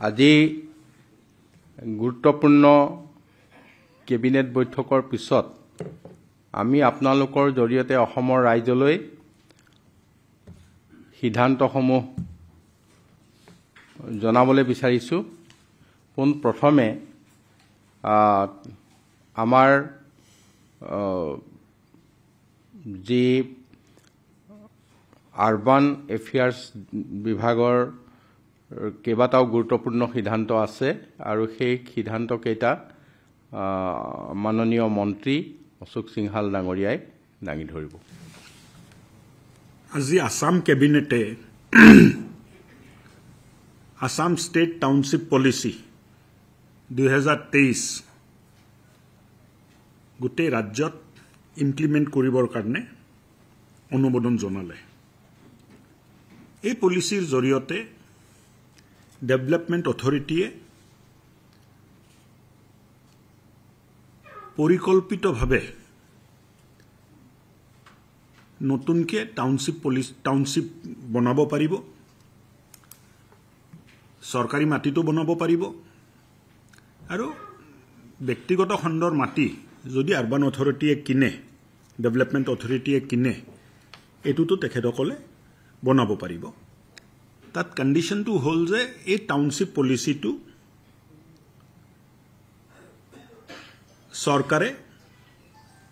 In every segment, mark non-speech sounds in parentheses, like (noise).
আজি গুৰুত্বপূৰ্ণ কেবিনেট বৈঠকৰ পিছত আমি আপোনালোকৰ জৰিয়তে অসমৰ ৰাইজলৈ সিদ্ধান্তসমূহ জনাবলৈ বিচাৰিছোঁ পোনপ্ৰথমে আমাৰ যি আৰ্বান এফেয়াৰ্ছ বিভাগৰ কেইবাটাও গুৰুত্বপূৰ্ণ সিদ্ধান্ত আছে আৰু সেই সিদ্ধান্তকেইটা মাননীয় মন্ত্ৰী অশোক সিংহাল ডাঙৰীয়াই দাঙি ধৰিব আজি আছাম কেবিনেটে (clears throat) আছাম ষ্টেট টাউনশ্বিপ পলিচি দুহেজাৰ তেইছ গোটেই ৰাজ্যত ইমপ্লিমেণ্ট কৰিবৰ কাৰণে অনুমোদন জনালে এই পলিচিৰ জৰিয়তে ডেভেলপমেণ্ট অথৰিটিয়ে পৰিকল্পিতভাৱে নতুনকৈ টাউনশ্বিপ পলিচ টাউনশ্বিপ বনাব পাৰিব চৰকাৰী মাটিটো বনাব পাৰিব আৰু ব্যক্তিগত খণ্ডৰ মাটি যদি আৰ্বান অথৰিটিয়ে কিনে ডেভেলপমেণ্ট অথৰিটিয়ে কিনে এইটোতো তেখেতসকলে বনাব পাৰিব তাত কণ্ডিশ্যনটো হ'ল যে এই টাউনশ্বিপ পলিচিটো চৰকাৰে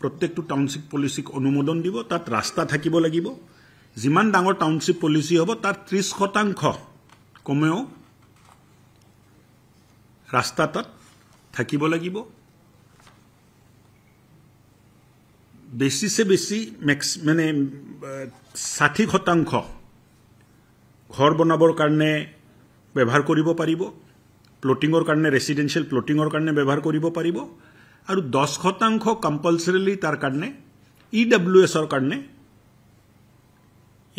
প্ৰত্যেকটো টাউনশ্বিপ পলিচিক অনুমোদন দিব তাত ৰাস্তা থাকিব লাগিব যিমান ডাঙৰ টাউনশ্বিপ পলিচি হ'ব তাত ত্ৰিশ শতাংশ কমেও ৰাস্তা তাত থাকিব লাগিব বেছিছে বেছি মেক্স মানে ষাঠি শতাংশ ঘৰ বনাবৰ কাৰণে ব্যৱহাৰ কৰিব পাৰিব প্লটিঙৰ কাৰণে ৰেচিডেঞ্চিয়েল প্লটিঙৰ কাৰণে ব্যৱহাৰ কৰিব পাৰিব আৰু দহ শতাংশ কম্পালচৰিলি তাৰ কাৰণে ই ডাব্লিউ এছৰ কাৰণে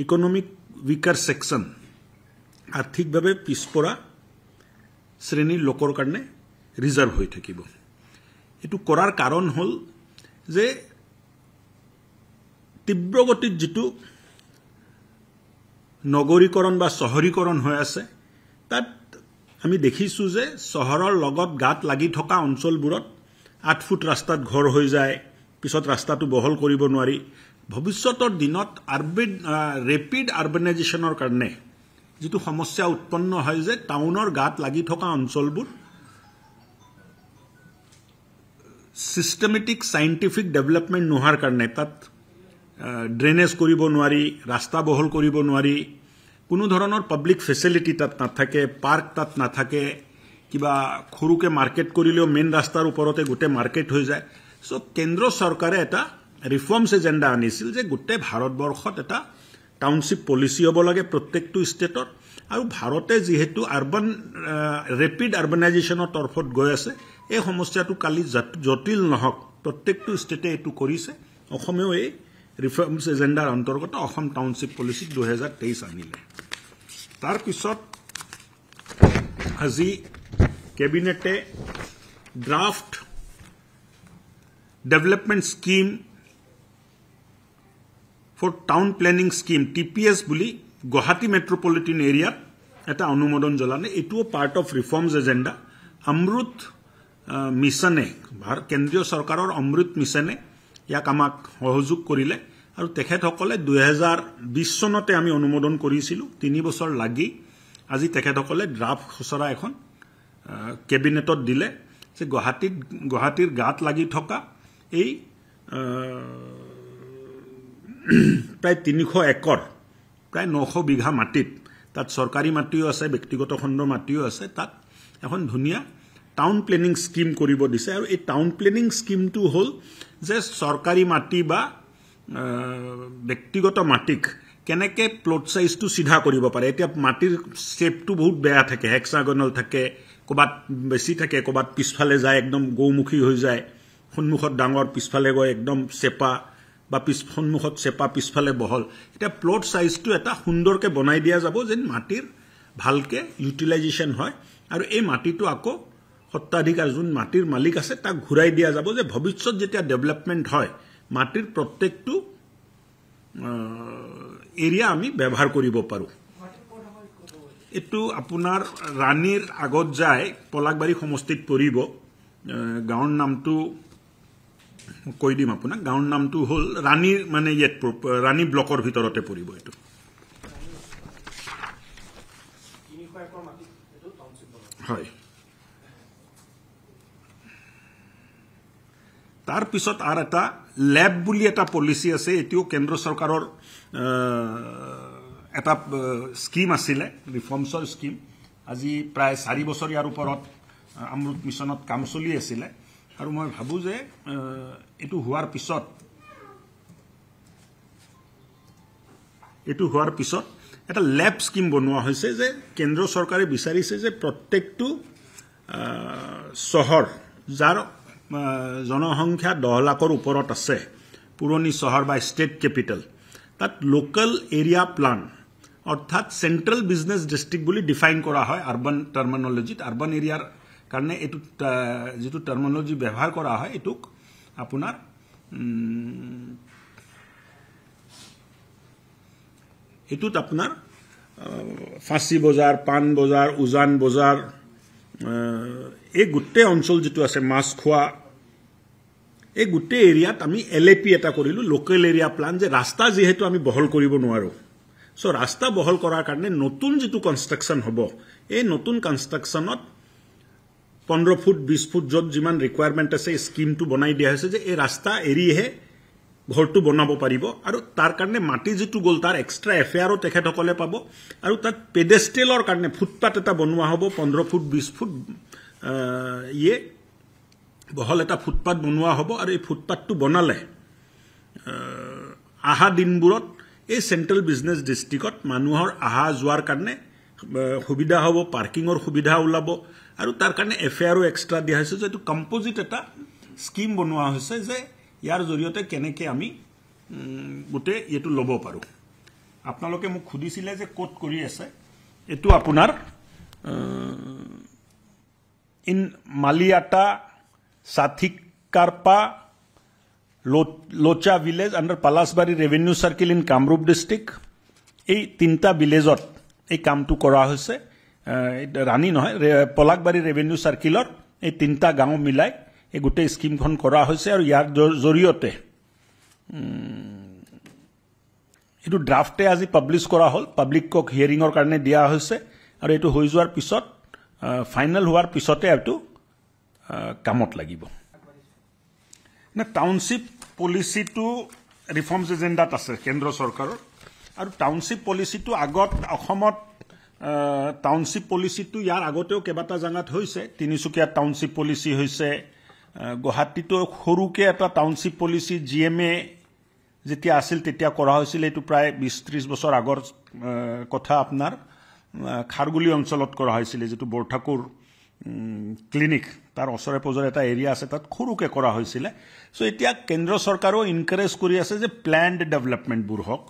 ইকনমিক উইকাৰ ছেকশ্যন আৰ্থিকভাৱে পিছপৰা শ্ৰেণীৰ লোকৰ কাৰণে ৰিজাৰ্ভ হৈ থাকিব এইটো কৰাৰ কাৰণ হ'ল যে তীব্ৰ গতিত যিটো নগৰীকৰণ বা চহৰীকৰণ হৈ আছে তাত আমি দেখিছোঁ যে চহৰৰ লগত গাত লাগি থকা অঞ্চলবোৰত আঠ ফুট ৰাস্তাত ঘৰ হৈ যায় পিছত ৰাস্তাটো বহল কৰিব নোৱাৰি ভৱিষ্যতৰ দিনত আৰ্বেড ৰেপিড আৰ্বেনাইজেশ্যনৰ কাৰণে যিটো সমস্যা উৎপন্ন হয় যে টাউনৰ গাত লাগি থকা অঞ্চলবোৰ ছিষ্টেমেটিক চাইণ্টিফিক ডেভেলপমেণ্ট নোহোৱাৰ কাৰণে তাত ড্ৰেইনেজ কৰিব নোৱাৰি ৰাস্তা বহল কৰিব নোৱাৰি কোনো ধৰণৰ পাব্লিক ফেচিলিটি তাত নাথাকে পাৰ্ক তাত নাথাকে কিবা সৰুকৈ মাৰ্কেট কৰিলেও মেইন ৰাস্তাৰ ওপৰতে গোটেই মাৰ্কেট হৈ যায় চ' কেন্দ্ৰ চৰকাৰে এটা ৰিফৰ্মছ এজেণ্ডা আনিছিল যে গোটেই ভাৰতবৰ্ষত এটা টাউনশ্বিপ পলিচি হ'ব লাগে প্ৰত্যেকটো ষ্টেটত আৰু ভাৰতে যিহেতু আৰ্বান ৰেপিড আৰ্বানাইজেশ্যনৰ তৰফত গৈ আছে এই সমস্যাটো কালি জটিল নহওক প্ৰত্যেকটো ষ্টেটে এইটো কৰিছে অসমেও এই ৰিফৰ্মছ এজেণ্ডাৰ অন্তৰ্গত অসম টাউনশ্বিপ পলিচি দুহেজাৰ তেইছ আনিলে তাৰ পিছত আজি কেবিনেটে draft development scheme for town planning scheme T P S বুলি গুৱাহাটী মেট্ৰপলিটেন এৰিয়াত এটা অনুমোদন জনালে এইটোও part of reforms agenda Amrut মিছনে কেন্দ্ৰীয় চৰকাৰৰ অমৃত মিছনে ইয়াক আমাক সহযোগ কৰিলে আৰু তেখেতসকলে দুহেজাৰ বিছ চনতে আমি অনুমোদন কৰিছিলোঁ তিনি বছৰ লাগি আজি তেখেতসকলে ড্ৰাফ্ট খুচৰা এখন কেবিনেটত দিলে যে গুৱাহাটীত গুৱাহাটীৰ গাত লাগি থকা এই প্ৰায় তিনিশ একৰ প্ৰায় নশ বিঘা মাটিত তাত চৰকাৰী মাটিও আছে ব্যক্তিগত খণ্ডৰ মাটিও আছে তাত এখন ধুনীয়া টাউন প্লেনিং স্কিম কৰিব দিছে আৰু এই টাউন প্লেনিং স্কিমটো হ'ল যে চৰকাৰী মাটি বা ব্যক্তিগত মাটিক কেনেকৈ প্লট চাইজটো চিধা কৰিব পাৰে এতিয়া মাটিৰ শ্বেপটো বহুত বেয়া থাকে হেক্সাগনল থাকে ক'ৰবাত বেছি থাকে ক'ৰবাত পিছফালে যায় একদম গৌমুখী হৈ যায় সন্মুখত ডাঙৰ পিছফালে গৈ একদম চেপা বা পিছ সন্মুখত চেপা পিছফালে বহল এতিয়া প্লট চাইজটো এটা সুন্দৰকৈ বনাই দিয়া যাব যেন মাটিৰ ভালকৈ ইউটিলাইজেশ্যন হয় আৰু এই মাটিটো আকৌ সত্তাধিকাৰ যোন মাটিৰ মালিক আছে তাক ঘূৰাই দিয়া যাব যে ভৱিষ্যত যেতিয়া ডেভেলপমেণ্ট হয় মাটির প্রত্যেক এরিয়া আমি ব্যবহার করব এই আপনার রানীর আগত যায় পলাকবাড়ি সমষ্টিত পরিব গাঁর নামটো কই দিম আপনার গাঁর নামটো হল রানীর মানে ইয়ে রানী ব্লকের ভিতরতে পরিব এই হয় তাৰ পিছত আৰু এটা লেব বুলি এটা পলিচি আছে এতিয়াও কেন্দ্ৰ চৰকাৰৰ এটা স্কীম আছিলে ৰিফৰ্মছৰ স্কীম আজি প্ৰায় চাৰি বছৰ ইয়াৰ ওপৰত অমৃত মিছনত কাম চলি আছিলে আৰু মই ভাবোঁ যে এইটো হোৱাৰ পিছত এইটো হোৱাৰ পিছত এটা লেব স্কীম বনোৱা হৈছে যে কেন্দ্ৰ চৰকাৰে বিচাৰিছে যে প্ৰত্যেকটো চহৰ যাৰ জনসংখ্যা দহ লাখৰ ওপৰত আছে পুৰণি চহৰ বা ষ্টেট কেপিটেল তাত লোকেল এৰিয়া প্লান অৰ্থাৎ চেণ্ট্ৰেল বিজনেছ ডিষ্ট্ৰিক্ট বুলি ডিফাইন কৰা হয় আৰ্বান টাৰ্মনলজিত আৰ্বান এৰিয়াৰ কাৰণে এইটো যিটো টাৰ্মনলজি ব্যৱহাৰ কৰা হয় এইটোক আপোনাৰ এইটোত আপোনাৰ ফাঁচী বজাৰ পাণ বজাৰ উজান বজাৰ এই গোটেই অঞ্চল যিটো আছে মাছখোৱা এই গোটেই এৰিয়াত আমি এল এ পি এটা কৰিলোঁ লোকেল এৰিয়া প্লান যে ৰাস্তা যিহেতু আমি বহল কৰিব নোৱাৰোঁ চ' ৰাস্তা বহল কৰাৰ কাৰণে নতুন যিটো কনষ্ট্ৰাকশ্যন হ'ব এই নতুন কনষ্ট্ৰাকশ্যনত পোন্ধৰ ফুট বিছ ফুট য'ত যিমান ৰিকুৱাৰমেণ্ট আছে স্কীমটো বনাই দিয়া হৈছে যে এই ৰাস্তা এৰিহে ঘৰটো বনাব পাৰিব আৰু তাৰ কাৰণে মাটি যিটো গ'ল তাৰ এক্সট্ৰা এফেয়াৰো তেখেতসকলে পাব আৰু তাত পেডেষ্টেলৰ কাৰণে ফুটপাথ এটা বনোৱা হ'ব পোন্ধৰ ফুট বিছ ফুট ইয়ে বহল এটা ফুটপাথ বনোৱা হ'ব আৰু এই ফুটপাথটো বনালে অহা দিনবোৰত এই চেণ্ট্ৰেল বিজনেছ ডিষ্ট্ৰিকত মানুহৰ অহা যোৱাৰ কাৰণে সুবিধা হ'ব পাৰ্কিঙৰ সুবিধা ওলাব আৰু তাৰ কাৰণে এফেয়াৰো এক্সট্ৰা দিয়া হৈছে যে এইটো কম্পজিট এটা স্কিম বনোৱা হৈছে যে ইয়াৰ জৰিয়তে কেনেকৈ আমি গোটেই এইটো ল'ব পাৰোঁ আপোনালোকে মোক সুধিছিলে যে ক'ত কৰি আছে এইটো আপোনাৰ ইন মালিয়াটা ছাথিকাৰ্পা লোচা village under Palasbari revenue circle in Kamrup district এই তিনিটা ভিলেজত এই কামটো কৰা হৈছে ৰাণী নহয় পলাকবাৰী ৰেভিনিউ চাৰ্কিলৰ এই তিনিটা গাঁও মিলাই এই গোটেই স্কিমখন কৰা হৈছে আৰু ইয়াৰ জৰিয়তে এইটো ড্ৰাফ্টে আজি পাব্লিছ কৰা হ'ল পাব্লিকক হিয়াৰিঙৰ কাৰণে দিয়া হৈছে আৰু এইটো হৈ যোৱাৰ পিছত ফাইনেল হোৱাৰ পিছতে এইটো কামত লাগিব নে টাউনশ্বিপ পলিচিটো ৰিফৰ্মছ এজেণ্ডাত আছে কেন্দ্ৰ চৰকাৰৰ আৰু টাউনশ্বিপ পলিচিটো আগত অসমত টাউনশ্বিপ পলিচিটো ইয়াৰ আগতেও কেইবাটা জেগাত হৈছে তিনিচুকীয়াত টাউনশ্বিপ পলিচি হৈছে গুৱাহাটীতো সৰুকৈ এটা township policy G M A যেতিয়া আছিল তেতিয়া কৰা হৈছিল এইটো প্ৰায় বিছ ত্ৰিছ বছৰ আগৰ কথা আপোনাৰ খাৰগুলি অঞ্চলত কৰা হৈছিলে যিটো বৰঠাকুৰ ক্লিনিক তাৰ ওচৰে পাজৰে এটা এৰিয়া আছে তাত সৰুকৈ কৰা হৈছিলে চ' এতিয়া কেন্দ্ৰ চৰকাৰেও ইনকাৰেজ কৰি আছে যে প্লেণ্ড ডেভেলপমেণ্টবোৰ হওক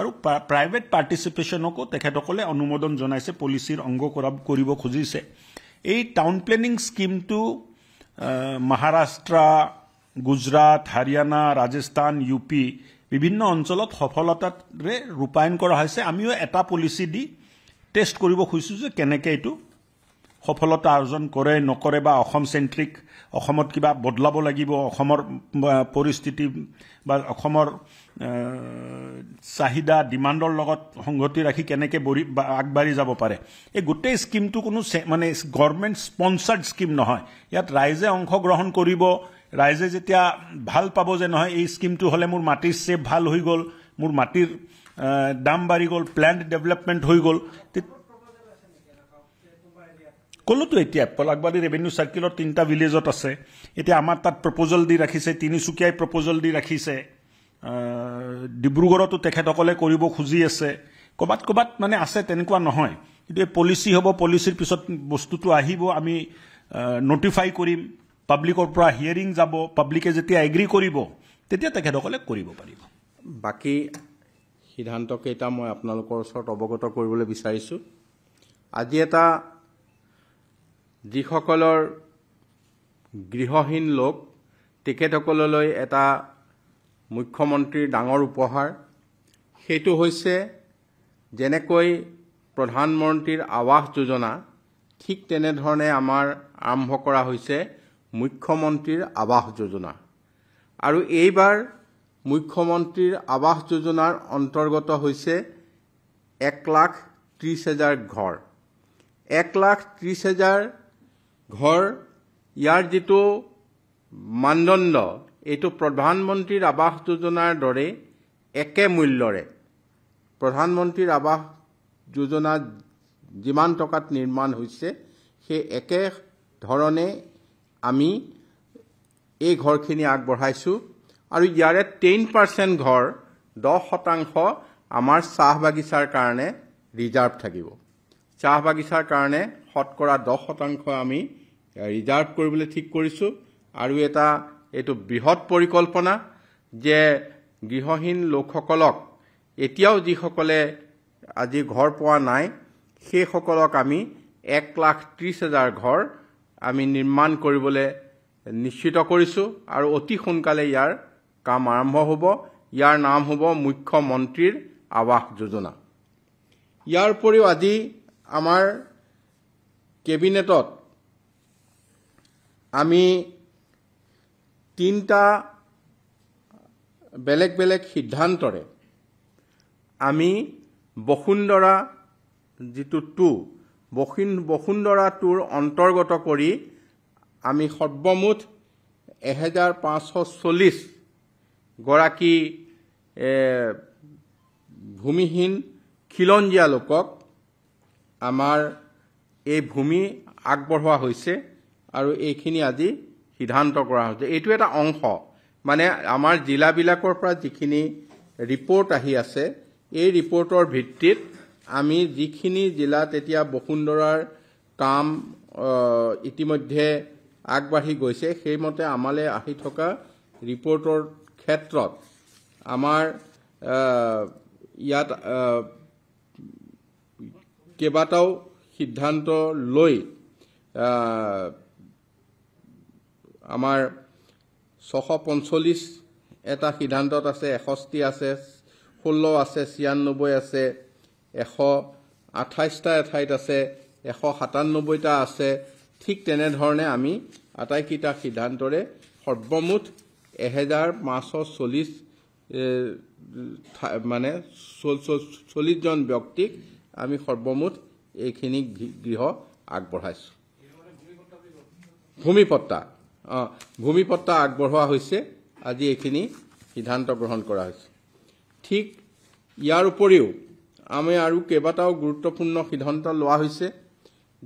আৰু প্ৰাইভেট পাৰ্টিচিপেশ্যনকো তেখেতসকলে অনুমোদন জনাইছে পলিচিৰ অংগ কৰা কৰিব খুজিছে এই টাউন প্লেনিং স্কীমটো মহাৰাষ্ট্ৰ গুজৰাট হাৰিয়ানা ৰাজস্থান ইউ পি বিভিন্ন অঞ্চলত সফলতাৰে ৰূপায়ণ কৰা হৈছে আমিও এটা পলিচি দি টেষ্ট কৰিব খুজিছোঁ যে কেনেকৈ এইটো সফলতা অৰ্জন কৰে নকৰে বা অসম চেণ্ট্ৰিক অসমত কিবা বদলাব লাগিব অসমৰ পৰিস্থিতি বা অসমৰ চাহিদা ডিমাণ্ডৰ লগত সংগতি ৰাখি কেনেকৈ বৰি আগবাঢ়ি যাব পাৰে এই গোটেই স্কীমটো কোনো মানে গভৰ্ণমেণ্ট স্পনচাৰ্ড স্কীম নহয় ইয়াত ৰাইজে অংশগ্ৰহণ কৰিব ৰাইজে যেতিয়া ভাল পাব যে নহয় এই স্কীমটো হ'লে মোৰ মাটিৰ চেপ ভাল হৈ গ'ল মোৰ মাটিৰ দাম বাঢ়ি গ'ল প্লেণ্ট ডেভেলপমেণ্ট হৈ গ'ল ক'লোতো এতিয়া পলাকবাদী ৰেভেনিউ চাৰ্কিলৰ তিনিটা ভিলেজত আছে এতিয়া আমাৰ তাত প্ৰপজল দি ৰাখিছে তিনিচুকীয়াই প্ৰপ'জেল দি ৰাখিছে ডিব্ৰুগড়তো তেখেতসকলে কৰিব খুজি আছে ক'ৰবাত ক'ৰবাত মানে আছে তেনেকুৱা নহয় কিন্তু এই পলিচি হ'ব পলিচিৰ পিছত বস্তুটো আহিব আমি ন'টিফাই কৰিম পাব্লিকৰ পৰা হিয়েৰিং যাব পাব্লিকে যেতিয়া এগ্ৰি কৰিব তেতিয়া তেখেতসকলে কৰিব পাৰিব বাকী সিদ্ধান্তকেইটা মই আপোনালোকৰ ওচৰত অৱগত কৰিবলৈ বিচাৰিছোঁ আজি এটা যিসকলৰ গৃহহীন লোক তেখেতসকললৈ এটা মুখ্যমন্ত্ৰীৰ ডাঙৰ উপহাৰ সেইটো হৈছে যেনেকৈ প্ৰধানমন্ত্ৰীৰ আৱাস যোজনা ঠিক তেনেধৰণে আমাৰ আৰম্ভ কৰা হৈছে মুখ্যমন্ত্ৰীৰ আৱাস যোজনা আৰু এইবাৰ মুখ্যমন্ত্ৰীৰ আৱাস যোজনাৰ অন্তৰ্গত হৈছে এক লাখ ত্ৰিছ হেজাৰ ঘৰ এক লাখ ত্ৰিছ হেজাৰ ঘৰ ইয়াৰ যিটো মানদণ্ড এইটো প্ৰধানমন্ত্ৰীৰ আৱাস যোজনাৰ দৰে একে মূল্যৰে প্ৰধানমন্ত্ৰীৰ আৱাস যোজনা যিমান টকাত নিৰ্মাণ হৈছে সেই একে ধৰণে আমি এই ঘৰখিনি আগবঢ়াইছোঁ আৰু ইয়াৰে টেন পাৰ্চেণ্ট ঘৰ দহ শতাংশ আমাৰ চাহ বাগিচাৰ কাৰণে ৰিজাৰ্ভ থাকিব চাহ বাগিচাৰ কাৰণে শতকৰা দহ শতাংশ আমি ৰিজাৰ্ভ কৰিবলৈ ঠিক কৰিছোঁ আৰু এটা এইটো বৃহৎ পৰিকল্পনা যে গৃহহীন লোকসকলক এতিয়াও যিসকলে আজি ঘৰ পোৱা নাই সেইসকলক আমি এক লাখ ত্ৰিছ হাজাৰ ঘৰ আমি নিৰ্মাণ কৰিবলৈ নিশ্চিত কৰিছোঁ আৰু অতি সোনকালে ইয়াৰ কাম আৰম্ভ হ'ব ইয়াৰ নাম হ'ব মুখ্যমন্ত্ৰীৰ আৱাস যোজনা ইয়াৰ উপৰিও আজি আমাৰ কেবিনেটত আমি তিনিটা বেলেগ বেলেগ সিদ্ধান্তৰে আমি বসুন্ধৰা যিটো টু বসু বসুন্ধৰা টুৰ অন্তৰ্গত কৰি আমি সৰ্বমুঠ এহেজাৰ পাঁচশ চল্লিছ গৰাকী ভূমিহীন খিলঞ্জীয়া লোকক আমাৰ এই ভূমি আগবঢ়োৱা হৈছে আৰু এইখিনি আজি সিদ্ধান্ত কৰা হৈছে এইটো এটা অংশ মানে আমাৰ জিলাবিলাকৰ পৰা যিখিনি ৰিপৰ্ট আহি আছে এই ৰিপৰ্টৰ ভিত্তিত আমি যিখিনি জিলাত এতিয়া বসুন্ধৰাৰ কাম ইতিমধ্যে আগবাঢ়ি গৈছে সেইমতে আমালৈ আহি থকা ৰিপৰ্টৰ ক্ষেত্ৰত আমাৰ ইয়াত কেইবাটাও সিদ্ধান্ত লৈ আমাৰ ছশ পঞ্চল্লিছ এটা সিদ্ধান্তত আছে এষষ্ঠি আছে ষোল্ল আছে ছিয়ান্নব্বৈ আছে এশ আঠাইছটা এঠাইত আছে এশ সাতান্নব্বৈটা আছে ঠিক তেনেধৰণে আমি আটাইকেইটা সিদ্ধান্তৰে সৰ্বমুঠ এহেজাৰ পাঁচশ চল্লিছ মানে চল্লিছজন ব্যক্তিক আমি সৰ্বমুঠ এইখিনি গৃহ আগবঢ়াইছোঁ ভূমিপত্তা ভূমিপত্তা আগবঢ়োৱা হৈছে আজি এইখিনি সিদ্ধান্ত গ্ৰহণ কৰা হৈছে ঠিক ইয়াৰ উপৰিও আমি আৰু কেইবাটাও গুৰুত্বপূৰ্ণ সিদ্ধান্ত লোৱা হৈছে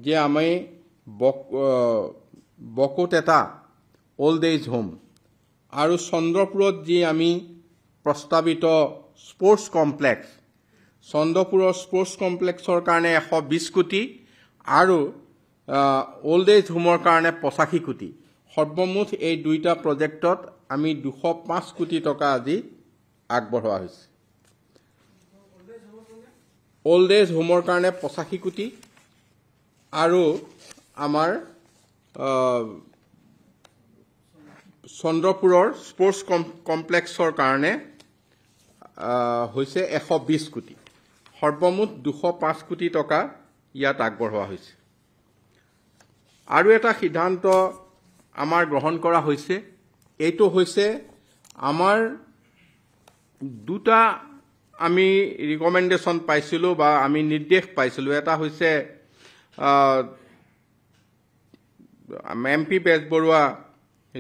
যে আমি বকোত এটা অ'ল্ড এজ হোম আৰু চন্দ্ৰপুৰত যি আমি প্ৰস্তাৱিত স্পৰ্টছ কমপ্লেক্স চন্দ্ৰপুৰৰ স্পৰ্টছ কমপ্লেক্সৰ কাৰণে এশ বিছ কোটি আৰু অ'ল্ড এজ হোমৰ কাৰণে পঁচাশী কোটি সৰ্বমুঠ এই দুইটা প্ৰজেক্টত আমি দুশ পাঁচ কোটি টকা আজি আগবঢ়োৱা হৈছে অল্ড এজ হোমৰ কাৰণে পঁচাশী কোটি আৰু আমাৰ চন্দ্ৰপুৰৰ স্পৰ্টছ কমপ্লেক্সৰ কাৰণে হৈছে এশ বিছ কোটি সৰ্বমুঠ দুশ পাঁচ কোটি টকা ইয়াত আগবঢ়োৱা হৈছে আৰু এটা সিদ্ধান্ত আমাৰ গ্ৰহণ কৰা হৈছে এইটো হৈছে আমাৰ দুটা আমি ৰিকমেণ্ডেশ্যন পাইছিলোঁ বা আমি নিৰ্দেশ পাইছিলোঁ এটা হৈছে এম পি বেজবৰুৱা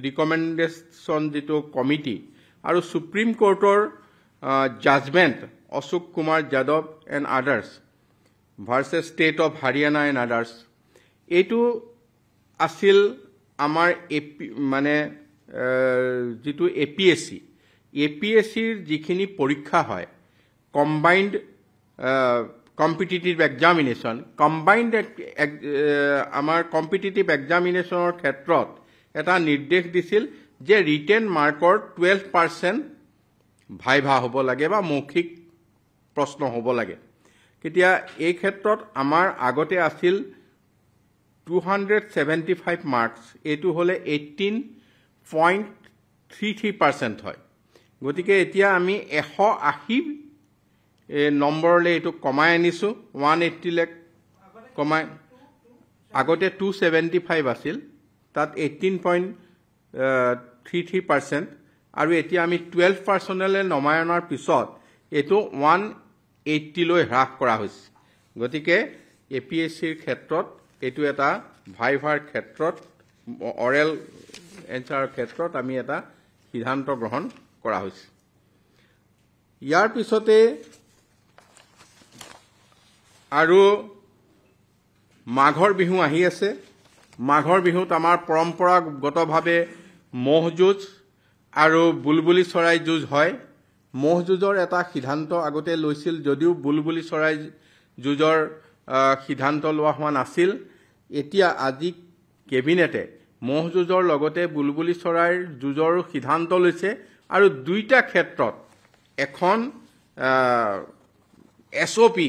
ৰিকমেণ্ডেশ্যন যিটো কমিটি আৰু ছুপ্ৰিম কোৰ্টৰ judgement Ashok Kumar Yadav and others versus state of Haryana and others এইটো আছিল আমাৰ এ মানে যিটো A P S C A P S চিৰ যিখিনি পৰীক্ষা হয় কম্বাইণ্ড কম্পিটিটিভ এক্সামিনেশ্যন কম্বাইণ্ড আমাৰ কম্পিটিটিভ এক্সামিনেশ্যনৰ ক্ষেত্ৰত এটা নিৰ্দেশ দিছিল যে ৰিটেন মাৰ্কৰ টুৱেলভ পাৰ্চেণ্ট ভাই ভা হ'ব লাগে বা মৌখিক প্ৰশ্ন হ'ব লাগে এতিয়া এই ক্ষেত্ৰত আমাৰ আগতে আছিল 275 মার্কস এটু হলে 18.33 পার্সেন্ট হয় গতিকে এতিয়া আমি এশ আশি নম্বরলে এটু কমাই আনিছো ওয়ান এইটিলে কমাই আগতে টু সেভেন্টি ফাইভ আছিল তাত eighteen point three three percent আৰু এতিয়া আমি টুৱেলভ পাৰ্চেণ্টলৈ নমাই অনাৰ পিছত এইটো ওৱান এইটিলৈ হ্ৰাস কৰা হৈছে গতিকে এ পি এছ চিৰ ক্ষেত্ৰত এইটো এটা ভাইভাৰ ক্ষেত্ৰত অৰেল এনচাৰৰ ক্ষেত্ৰত আমি এটা সিদ্ধান্ত গ্ৰহণ কৰা হৈছে ইয়াৰ পিছতে আৰু মাঘৰ বিহু আহি আছে মাঘৰ বিহুত আমাৰ পৰম্পৰাগতভাৱে মহ যুঁজ আৰু বুলবুলি চৰাই যুঁজ হয় মহ যুঁজৰ এটা সিদ্ধান্ত আগতে লৈছিল যদিও বুলবুলি চৰাই যুঁজৰ সিদ্ধান্ত লোৱা হোৱা নাছিল এতিয়া আজি কেবিনেটে মহ যুঁজৰ লগতে বুলবুলি চৰাইৰ যুঁজৰো সিদ্ধান্ত লৈছে আৰু দুইটা ক্ষেত্ৰত এখন এছ অ' পি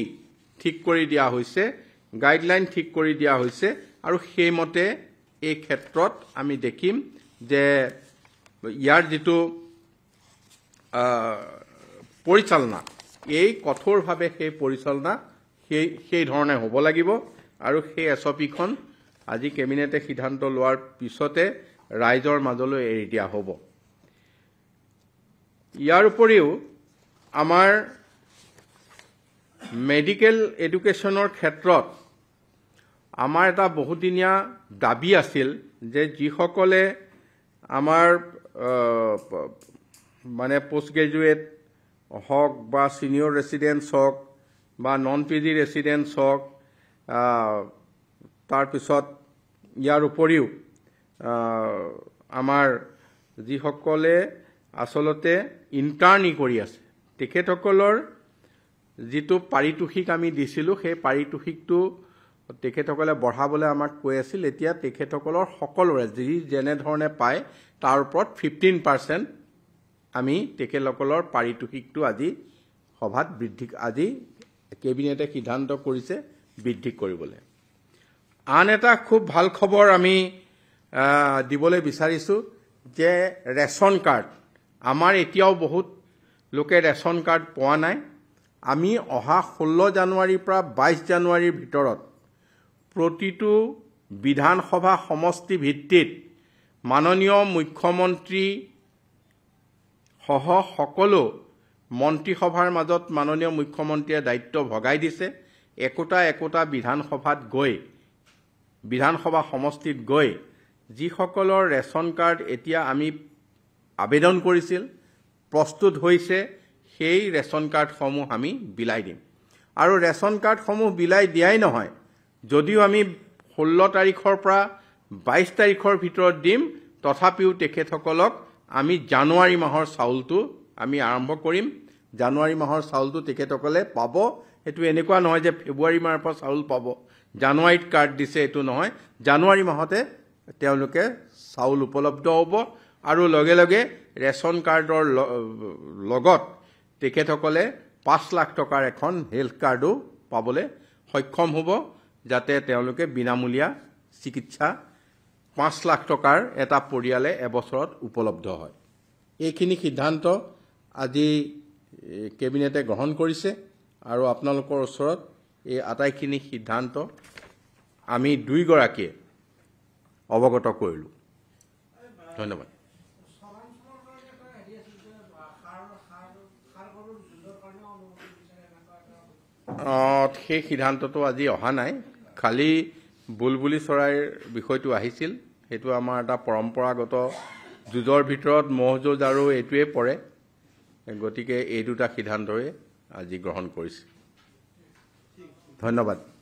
ঠিক কৰি দিয়া হৈছে গাইডলাইন ঠিক কৰি দিয়া হৈছে আৰু সেইমতে এই ক্ষেত্ৰত আমি দেখিম যে ইয়াৰ যিটো পৰিচালনা এই কঠোৰভাৱে সেই পৰিচালনা সেই সেইধৰণে হ'ব লাগিব আৰু সেই এছ অ'পিখন আজি কেবিনেটে সিদ্ধান্ত লোৱাৰ পিছতে ৰাইজৰ মাজলৈ এৰি দিয়া হ'ব ইয়াৰ উপৰিও আমাৰ মেডিকেল এডুকেশ্যনৰ ক্ষেত্ৰত আমাৰ এটা বহুদিনীয়া দাবী আছিল যে যিসকলে আমাৰ মানে পষ্ট গ্ৰেজুৱেট হওক বা ছিনিয়ৰ ৰেচিডেণ্টছ হওক বা নন পি জি ৰেচিডেণ্টছ হওক তাৰ পিছত ইয়াৰ উপৰিও আমাৰ যিসকলে আচলতে ইণ্টাৰ্ণি কৰি আছে তেখেতসকলৰ যিটো পাৰিতোষিক আমি দিছিলোঁ সেই পাৰিতোষিকটো তেখেতসকলে বঢ়াবলৈ আমাক কৈ আছিল এতিয়া তেখেতসকলৰ সকলোৰে যি যেনেধৰণে পায় তাৰ ওপৰত ফিফটিন পাৰ্চেণ্ট আমি তেখেতসকলৰ পাৰিতোষিকটো আজি সভাত বৃদ্ধি আজি কেবিনেটে সিদ্ধান্ত কৰিছে বৃদ্ধি কৰিবলৈ আন এটা খুব ভাল খবৰ আমি দিবলৈ বিচাৰিছোঁ যে ৰেচন কাৰ্ড আমাৰ এতিয়াও বহুত লোকে ৰেচন কাৰ্ড পোৱা নাই আমি অহা ষোল্ল জানুৱাৰীৰ পৰা বাইছ জানুৱাৰীৰ ভিতৰত প্ৰতিটো বিধানসভা সমষ্টি ভিত্তিত মাননীয় মুখ্যমন্ত্ৰীসহ সকলো মন্ত্ৰীসভাৰ মাজত মাননীয় মুখ্যমন্ত্ৰীয়ে দায়িত্ব ভগাই দিছে একোটা একোটা বিধানসভাত গৈ বিধানসভা সমষ্টিত গৈ যিসকলৰ ৰেচন কাৰ্ড এতিয়া আমি আবেদন কৰিছিল প্ৰস্তুত হৈছে সেই ৰেচন কাৰ্ডসমূহ আমি বিলাই দিম আৰু ৰেচন কাৰ্ডসমূহ বিলাই দিয়াই নহয় যদিও আমি ষোল্ল তাৰিখৰ পৰা বাইছ তাৰিখৰ ভিতৰত দিম তথাপিও তেখেতসকলক আমি জানুৱাৰী মাহৰ চাউলটো আমি আৰম্ভ কৰিম জানুৱাৰী মাহৰ চাউলটো তেখেতসকলে পাব সেইটো এনেকুৱা নহয় যে ফেব্ৰুৱাৰী মাহৰ পৰা চাউল পাব জানুৱাৰীত কাৰ্ড দিছে এইটো নহয় জানুৱাৰী মাহতে তেওঁলোকে চাউল উপলব্ধ হ'ব আৰু লগে লগে ৰেচন কাৰ্ডৰ লগত তেখেতসকলে পাঁচ লাখ টকাৰ এখন হেল্থ কাৰ্ডো পাবলৈ সক্ষম হ'ব যাতে তেওঁলোকে বিনামূলীয়া চিকিৎসা পাঁচ লাখ টকাৰ এটা পৰিয়ালে এবছৰত উপলব্ধ হয় এইখিনি সিদ্ধান্ত আজি কেবিনেটে গ্ৰহণ কৰিছে আৰু আপোনালোকৰ ওচৰত এই আটাইখিনি সিদ্ধান্ত আমি দুইগৰাকীয়ে অৱগত কৰিলোঁ ধন্যবাদ সেই সিদ্ধান্তটো আজি অহা নাই খালি বুলবুলি চৰাইৰ বিষয়টো আহিছিল সেইটো আমাৰ এটা পৰম্পৰাগত যুঁজৰ ভিতৰত ম'হ যুঁজ আৰু এইটোৱেই পৰে গতিকে এই দুটা সিদ্ধান্তই আজি গ্ৰহণ কৰিছে ধন্যবাদ